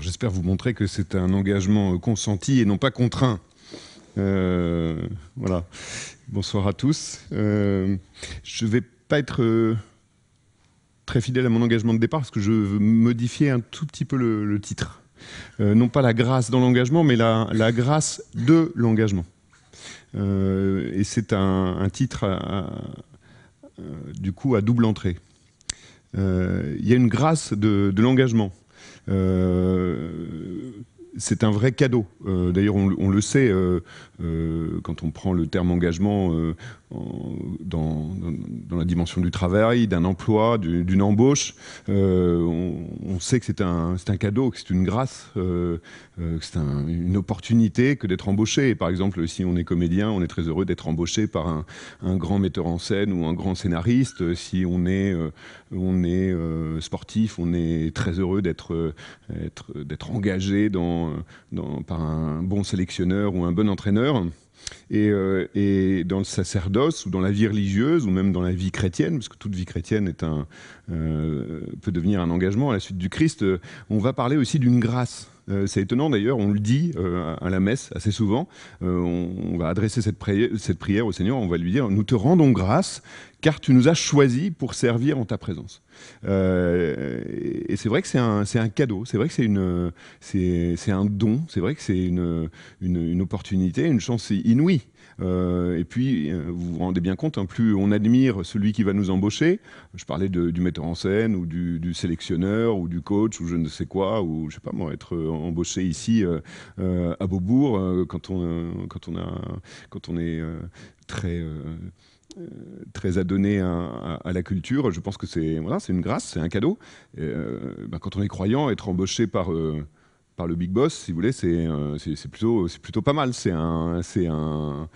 j'espère vous montrer que c'est un engagement euh, consenti et non pas contraint. Euh, voilà. Bonsoir à tous. Euh, je ne vais pas être très fidèle à mon engagement de départ parce que je veux modifier un tout petit peu le, titre. non pas la grâce dans l'engagement, mais la, grâce de l'engagement. et c'est un, titre à, du coup à double entrée. Il y a une grâce de l'engagement euh, c'est un vrai cadeau. Euh, d'ailleurs, on, le sait, euh, quand on prend le terme engagement euh, dans, la dimension du travail, d'un emploi, d'une embauche. Euh, on, sait que c'est un, cadeau, que c'est une grâce, euh, que c'est une opportunité que d'être embauché. Par exemple, si on est comédien, on est très heureux d'être embauché par un, grand metteur en scène ou un grand scénariste. Si on est, sportif, on est très heureux d'être, engagé par un bon sélectionneur ou un bon entraîneur. Euh, et, dans le sacerdoce, ou dans la vie religieuse, ou même dans la vie chrétienne, parce que toute vie chrétienne est un, euh, peut devenir un engagement à la suite du Christ, euh, on va parler aussi d'une grâce c'est étonnant d'ailleurs, on le dit à la messe assez souvent. on, va adresser cette, cette prière au Seigneur, on va lui dire Nous te rendons grâce car tu nous as choisis pour servir en ta présence. Euh, et c'est vrai que c'est un, cadeau, c'est vrai que c'est une, c'est un don, c'est vrai que c'est une, une, opportunité, une chance inouïe. Euh, et puis, euh, vous vous rendez bien compte, hein, plus on admire celui qui va nous embaucher, je parlais du metteur en scène ou du, sélectionneur ou du coach ou je ne sais quoi, ou je sais pas moi, être embauché ici à Beaubourg quand, on, quand, on a, quand on est très euh, très adonné à, la culture. Je pense que c'est voilà, une grâce, c'est un cadeau. Euh, bah, quand on est croyant, être embauché par, euh, par le big boss, si vous voulez, c'est plutôt, plutôt pas mal. C'est un, un,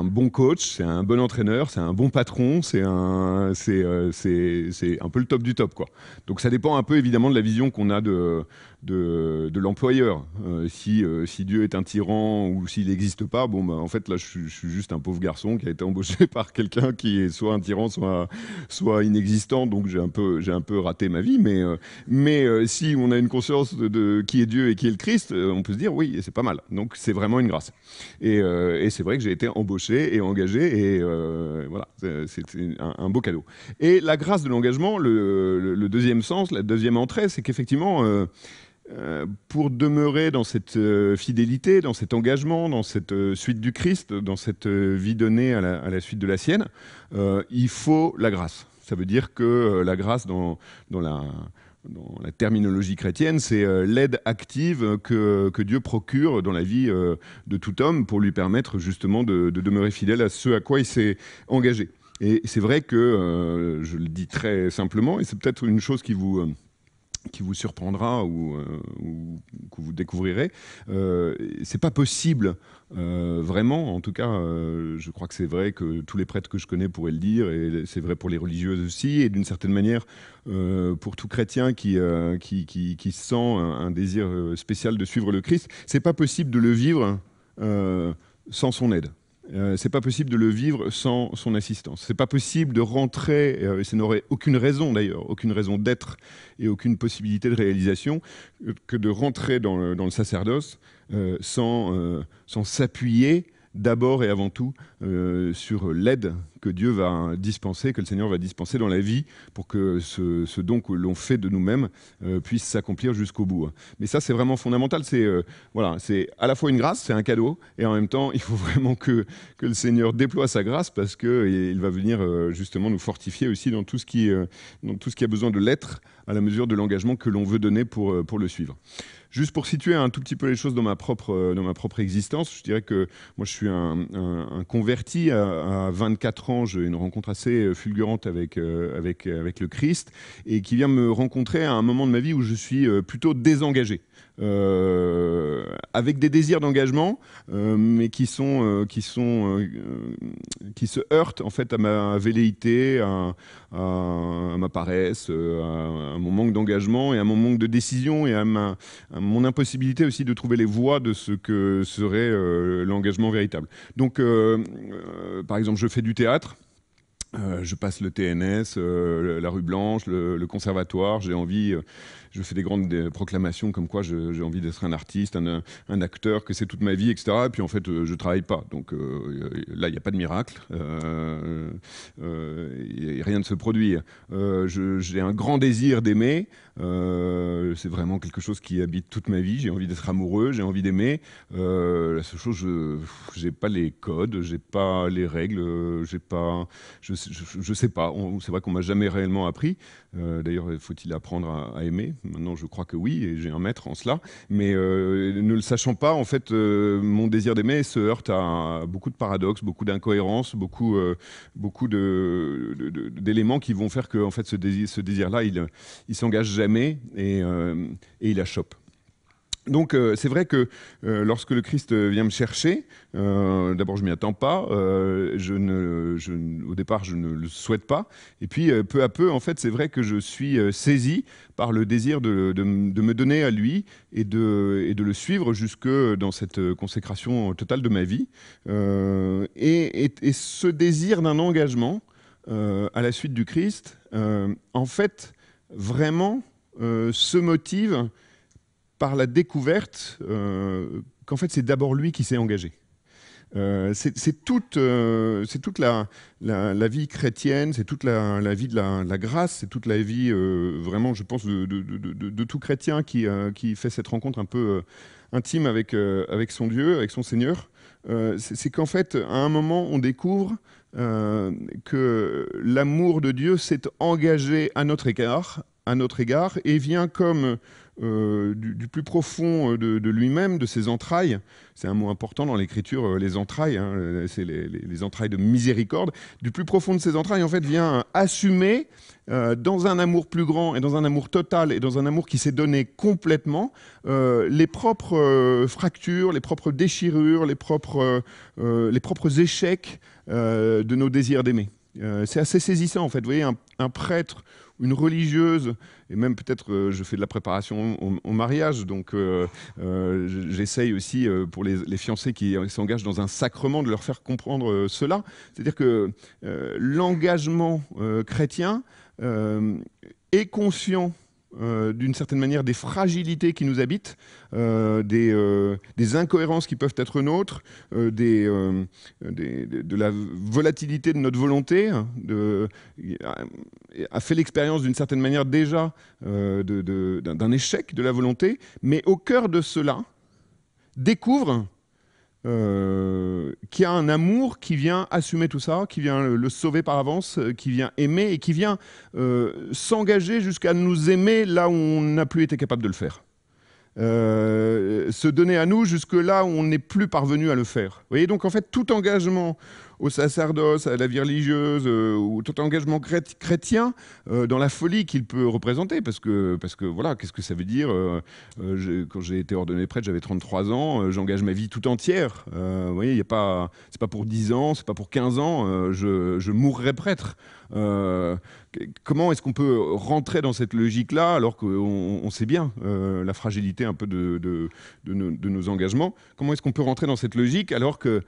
un bon coach, c'est un bon entraîneur, c'est un bon patron, c'est un, c'est un peu le top du top. Quoi. Donc ça dépend un peu évidemment de la vision qu'on a de de, l'employeur. Euh, euh, si, Dieu est un tyran ou s'il n'existe pas, bon, bah, en fait, là, je, suis juste un pauvre garçon qui a été embauché par quelqu'un qui est soit un tyran, soit, soit inexistant. Donc, j'ai un, peu, un peu raté ma vie. Mais, euh, mais si on a une conscience de, qui est Dieu et qui est le Christ, on peut se dire, oui, c'est pas mal. Donc, c'est vraiment une grâce. Et, c'est vrai que j'ai été embauché et engagé. Et voilà, c'est un, beau cadeau. Et la grâce de l'engagement, le, deuxième sens, la deuxième entrée, c'est qu'effectivement, euh, pour demeurer dans cette euh, fidélité, dans cet engagement, dans cette euh, suite du Christ, dans cette vie donnée à la, suite de la sienne, il faut la grâce. Ça veut dire que la grâce dans, dans la dans la terminologie chrétienne, c'est l'aide active que, Dieu procure dans la vie de tout homme pour lui permettre justement de demeurer fidèle à ce à quoi il s'est engagé. Et c'est vrai que, je le dis très simplement, et c'est peut-être une chose qui vous qui vous surprendra euh, ou, que vous découvrirez. Euh, c'est pas possible, euh, vraiment. En tout cas, euh, je crois que c'est vrai que tous les prêtres que je connais pourraient le dire, et c'est vrai pour les religieuses aussi, et d'une certaine manière pour tout chrétien qui, qui, qui, sent un, désir spécial de suivre le Christ. C'est pas possible de le vivre sans son aide. Euh, c'est pas possible de le vivre sans son assistance. C'est pas possible de rentrer, euh, et ça n'aurait aucune raison d'ailleurs, aucune raison d'être et aucune possibilité de réalisation, euh, que de rentrer dans le sacerdoce sans s'appuyer d'abord et avant tout euh, sur l'aide que Dieu va dispenser, que le Seigneur va dispenser dans la vie pour que ce, don que l'on fait de nous-mêmes euh, puisse s'accomplir jusqu'au bout. Mais ça, c'est vraiment fondamental. C'est euh, voilà, à la fois une grâce, c'est un cadeau, et en même temps, il faut vraiment que, le Seigneur déploie sa grâce parce qu'il va venir justement nous fortifier aussi dans tout ce qui, tout ce qui a besoin de l'être à la mesure de l'engagement que l'on veut donner pour le suivre. Juste pour situer un tout petit peu les choses dans ma propre, euh, dans ma propre existence, je dirais que moi, je suis un, converti. À, 24 ans, j'ai une rencontre assez euh, fulgurante avec, euh, avec le Christ et qui vient me rencontrer à un moment de ma vie où je suis plutôt désengagé. Euh, avec des désirs d'engagement, euh, mais qui sont, euh, qui sont, qui se heurtent en fait à ma velléité, à, ma paresse, à, mon manque d'engagement et à mon manque de décision et à, mon impossibilité aussi de trouver les voies de ce que serait l'engagement véritable. Donc, par exemple, je fais du théâtre. Euh, je passe le TNS, euh, la rue Blanche, le, conservatoire. J'ai envie, euh, je fais des grandes proclamations comme quoi j'ai envie d'être un artiste, un, acteur, que c'est toute ma vie, etc. Et puis en fait, je travaille pas. Donc là, il n'y a pas de miracle. a rien ne se produit. j'ai un grand désir d'aimer. c'est vraiment quelque chose qui habite toute ma vie. J'ai envie d'être amoureux, j'ai envie d'aimer. la seule chose, je n'ai pas les codes, j'ai pas les règles, j'ai pas. Je je ne sais pas. C'est vrai qu'on m'a jamais réellement appris. Euh, d'ailleurs, faut-il apprendre à, aimer Maintenant, je crois que oui, et j'ai un maître en cela. Mais euh, ne le sachant pas, en fait, euh, mon désir d'aimer se heurte à, beaucoup de paradoxes, beaucoup d'incohérences, beaucoup, beaucoup d'éléments qui vont faire que, en fait, ce désir-là, désir il, il s'engage jamais et, et il achoppe. Donc euh, c'est vrai que euh, lorsque le Christ vient me chercher, euh, d'abord je m'y attends pas, je au départ je ne le souhaite pas, et puis peu à peu en fait c'est vrai que je suis saisi par le désir de, me donner à lui et de, et de, le suivre jusque dans cette consécration totale de ma vie, et, ce désir d'un engagement à la suite du Christ, en fait vraiment se motive par la découverte euh, qu'en fait c'est d'abord lui qui s'est engagé. Euh, c'est toute, euh, toute la, vie chrétienne, c'est toute la, vie de la, grâce, c'est toute la vie vraiment, je pense, de, tout chrétien qui, qui, fait cette rencontre un peu intime avec, avec, son Dieu, avec son Seigneur. c'est qu'en fait, à un moment, on découvre que l'amour de Dieu s'est engagé à notre écart à notre égard et vient comme euh, du, plus profond euh, de, lui-même, de ses entrailles. C'est un mot important dans l'écriture, euh, les entrailles, hein, c'est les, entrailles de miséricorde. Du plus profond de ses entrailles, en fait, vient assumer dans un amour plus grand et dans un amour total et dans un amour qui s'est donné complètement les propres fractures, les propres déchirures, les propres, les propres échecs de nos désirs d'aimer. Euh, c'est assez saisissant en fait. Vous voyez, un, prêtre, une religieuse, et même peut-être euh, je fais de la préparation au, mariage, donc euh, j'essaye aussi pour les, fiancés qui s'engagent dans un sacrement de leur faire comprendre cela. C'est-à-dire que l'engagement chrétien est conscient euh, d'une certaine manière des fragilités qui nous habitent, euh, euh, des, incohérences qui peuvent être nôtres, de la volatilité de notre volonté, hein, a, fait l'expérience d'une certaine manière déjà d'un échec de la volonté, mais au cœur de cela découvre euh, qui a un amour qui vient assumer tout ça, qui vient le, sauver par avance, euh, qui vient aimer et qui vient euh, s'engager jusqu'à nous aimer là où on n'a plus été capable de le faire. Euh, se donner à nous jusque là où on n'est plus parvenu à le faire. Vous voyez, donc en fait, tout engagement au sacerdoce, à la vie religieuse, euh, ou tout engagement chrétien, euh, dans la folie qu'il peut représenter, parce que, parce que voilà, qu'est-ce que ça veut dire Quand j'ai été ordonné prêtre, j'avais 33 ans, j'engage ma vie tout entière. vous voyez, il n'est a pas, c'est pas pour 10 ans, c'est pas pour 15 ans, je, je mourrai prêtre. Euh, comment est-ce qu'on peut rentrer dans cette logique-là alors qu'on sait bien euh, la fragilité un peu de, nos, engagements Comment est-ce qu'on peut rentrer dans cette logique alors euh,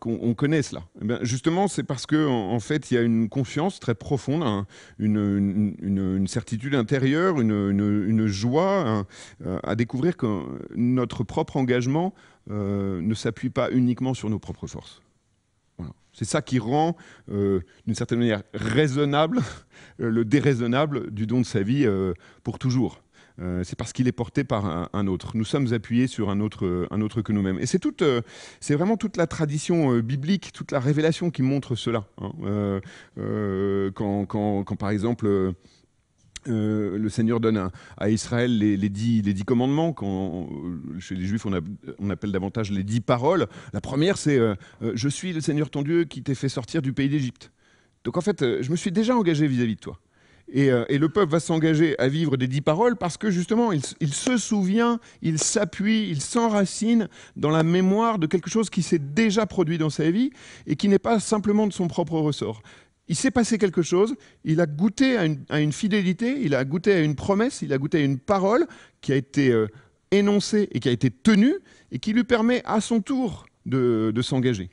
qu'on connaît cela. Eh justement, c'est parce qu'en fait, il y a une confiance très profonde, hein, une, certitude intérieure, une, joie hein, à découvrir que notre propre engagement ne s'appuie pas uniquement sur nos propres forces. C'est ça qui rend, euh, d'une certaine manière, raisonnable euh, le déraisonnable du don de sa vie euh, pour toujours. c'est parce qu'il est porté par un, autre. Nous sommes appuyés sur un autre, un autre que nous-mêmes. Et c'est c'est vraiment toute la tradition biblique, toute la révélation qui montre cela. Hein. quand, par exemple euh, le Seigneur donne à, Israël les, dix, commandements, chez les Juifs on, appelle davantage les dix paroles. La première c'est euh, euh, Je suis le Seigneur ton Dieu qui t'ai fait sortir du pays d'Égypte ⁇ Donc en fait, je me suis déjà engagé vis-à-vis de toi. Et, le peuple va s'engager à vivre des dix paroles parce que justement, il se souvient, il s'appuie, il s'enracine dans la mémoire de quelque chose qui s'est déjà produit dans sa vie et qui n'est pas simplement de son propre ressort il s'est passé quelque chose, il a goûté à une, fidélité, il a goûté à une promesse, il a goûté à une parole qui a été euh, énoncée et qui a été tenue et qui lui permet à son tour de, s'engager.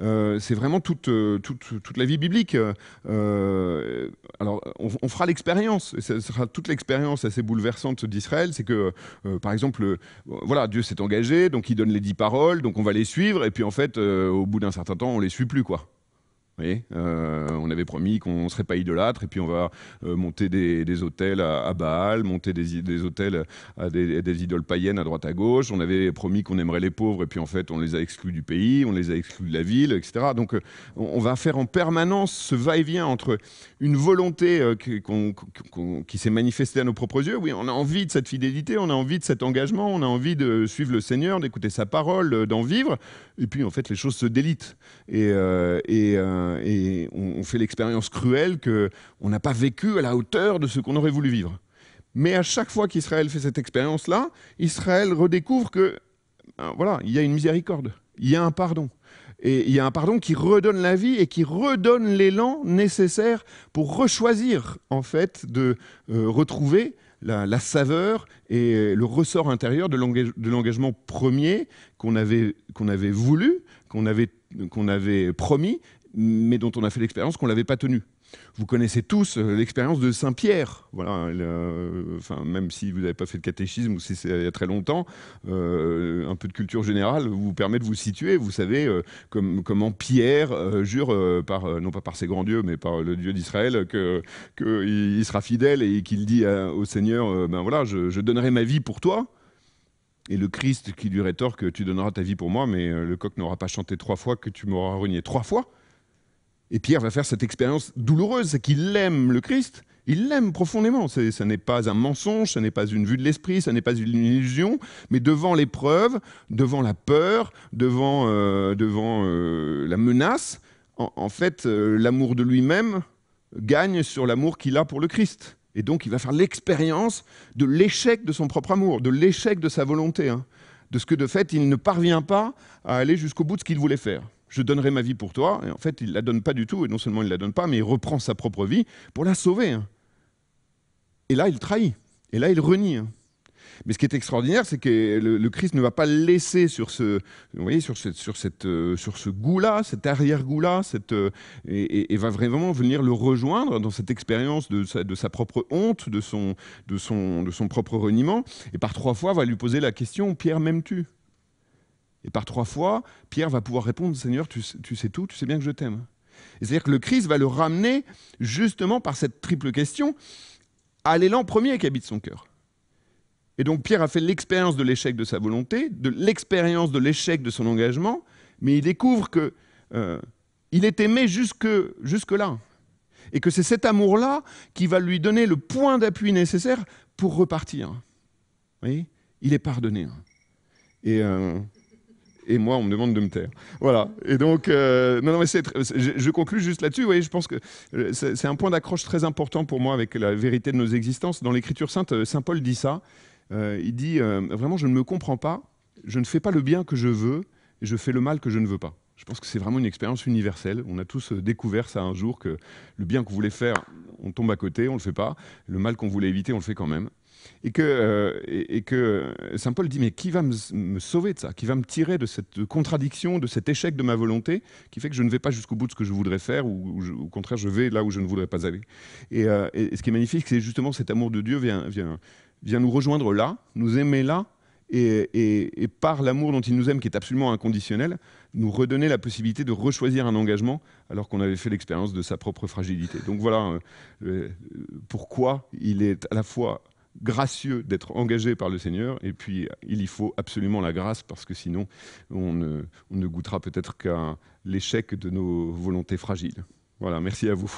Euh, c'est vraiment euh, toute, la vie biblique. alors, on, fera l'expérience, ce sera toute l'expérience assez bouleversante d'Israël. C'est que, par exemple, voilà, Dieu s'est engagé, donc il donne les dix paroles, donc on va les suivre, et puis en fait, au bout d'un certain temps, on les suit plus, quoi. Euh, on avait promis qu'on ne serait pas idolâtre, et puis on va euh, monter des, hôtels à, Baal, monter des, hôtels à des, idoles païennes à droite à gauche. On avait promis qu'on aimerait les pauvres, et puis en fait, on les a exclus du pays, on les a exclus de la ville, etc. Donc euh, on, va faire en permanence ce va-et-vient entre une volonté qui, s'est manifestée à nos propres yeux. Oui, on a envie de cette fidélité, on a envie de cet engagement, on a envie de suivre le Seigneur, d'écouter sa parole, d'en vivre, et puis en fait, les choses se délitent. Et, euh, et on, fait l'expérience cruelle qu'on n'a pas vécu à la hauteur de ce qu'on aurait voulu vivre. Mais à chaque fois qu'Israël fait cette expérience-là, Israël redécouvre que euh, voilà, il y a une miséricorde, il y a un pardon. Et il y a un pardon qui redonne la vie et qui redonne l'élan nécessaire pour rechoisir, en fait, de euh, retrouver la, la, saveur et le ressort intérieur de l'engagement premier qu'on avait, qu'on avait voulu, qu'on avait, qu'on avait promis mais dont on a fait l'expérience qu'on ne l'avait pas tenue. Vous connaissez tous euh, l'expérience de Saint-Pierre, voilà, euh, enfin, même si vous n'avez pas fait de catéchisme ou si c'est euh, il y a très longtemps, un peu de culture générale vous permet de vous situer. Vous savez comme, comment Pierre jure, par, non pas par ses grands dieux, mais par le Dieu d'Israël, qu'il sera fidèle et qu'il dit au Seigneur, ben voilà, je, je, donnerai ma vie pour toi. Et le Christ qui lui rétorque, tu donneras ta vie pour moi, mais le coq n'aura pas chanté trois fois que tu m'auras renié trois fois. Et Pierre va faire cette expérience douloureuse, c'est qu'il aime le Christ, il l'aime profondément. Ce n'est pas un mensonge, ce n'est pas une vue de l'esprit, ce n'est pas une illusion, mais devant l'épreuve, devant la peur, devant, euh, devant euh, la menace, en, fait, euh, l'amour de lui-même gagne sur l'amour qu'il a pour le Christ. Et donc, il va faire l'expérience de l'échec de son propre amour, de l'échec de sa volonté, hein. de ce que de fait, il ne parvient pas à aller jusqu'au bout de ce qu'il voulait faire je donnerai ma vie pour toi. Et en fait, il ne la donne pas du tout. Et non seulement il ne la donne pas, mais il reprend sa propre vie pour la sauver. Hein. Et là, il trahit. Et là, il renie. Hein. Mais ce qui est extraordinaire, c'est que le, Christ ne va pas laisser sur ce, vous voyez, sur sur cette, euh, sur ce goût-là, cet arrière-goût-là, euh, et, va vraiment venir le rejoindre dans cette expérience de sa, de sa propre honte, de son, de son, de son propre reniement, et par trois fois va lui poser la question Pierre, m'aimes-tu et par trois fois, Pierre va pouvoir répondre, Seigneur, tu, sais tout, tu sais bien que je t'aime. C'est-à-dire que le Christ va le ramener justement par cette triple question à l'élan premier qui habite son cœur. Et donc Pierre a fait l'expérience de l'échec de sa volonté, de l'expérience de l'échec de son engagement, mais il découvre que euh, il est aimé jusque, jusque là, et que c'est cet amour-là qui va lui donner le point d'appui nécessaire pour repartir. Vous voyez il est pardonné. Et euh, et moi, on me demande de me taire. Voilà. Et donc, euh, non, non, mais c'est, je, conclue conclus juste là-dessus. voyez, je pense que euh, c'est, un point d'accroche très important pour moi avec la vérité de nos existences. Dans l'Écriture sainte, euh, saint Paul dit ça. il dit vraiment, je ne me comprends pas. Je ne fais pas le bien que je veux. Et je fais le mal que je ne veux pas. Je pense que c'est vraiment une expérience universelle. On a tous découvert ça un jour que le bien qu'on voulait faire, on tombe à côté, on le fait pas. Le mal qu'on voulait éviter, on le fait quand même et que, euh, et, que euh, Saint Paul dit, mais qui va me, sauver de ça Qui va me tirer de cette contradiction, de cet échec de ma volonté, qui fait que je ne vais pas jusqu'au bout de ce que je voudrais faire, ou, au contraire, je vais là où je ne voudrais pas aller. Euh, et, ce qui est magnifique, c'est justement cet amour de Dieu vient, vient, vient nous rejoindre là, nous aimer là, et, par l'amour dont il nous aime, qui est absolument inconditionnel, nous redonner la possibilité de rechoisir un engagement alors qu'on avait fait l'expérience de sa propre fragilité. Donc voilà pourquoi il est à la fois gracieux d'être engagé par le Seigneur, et puis il y faut absolument la grâce, parce que sinon on ne, ne goûtera peut-être qu'à l'échec de nos volontés fragiles. Voilà, merci à vous.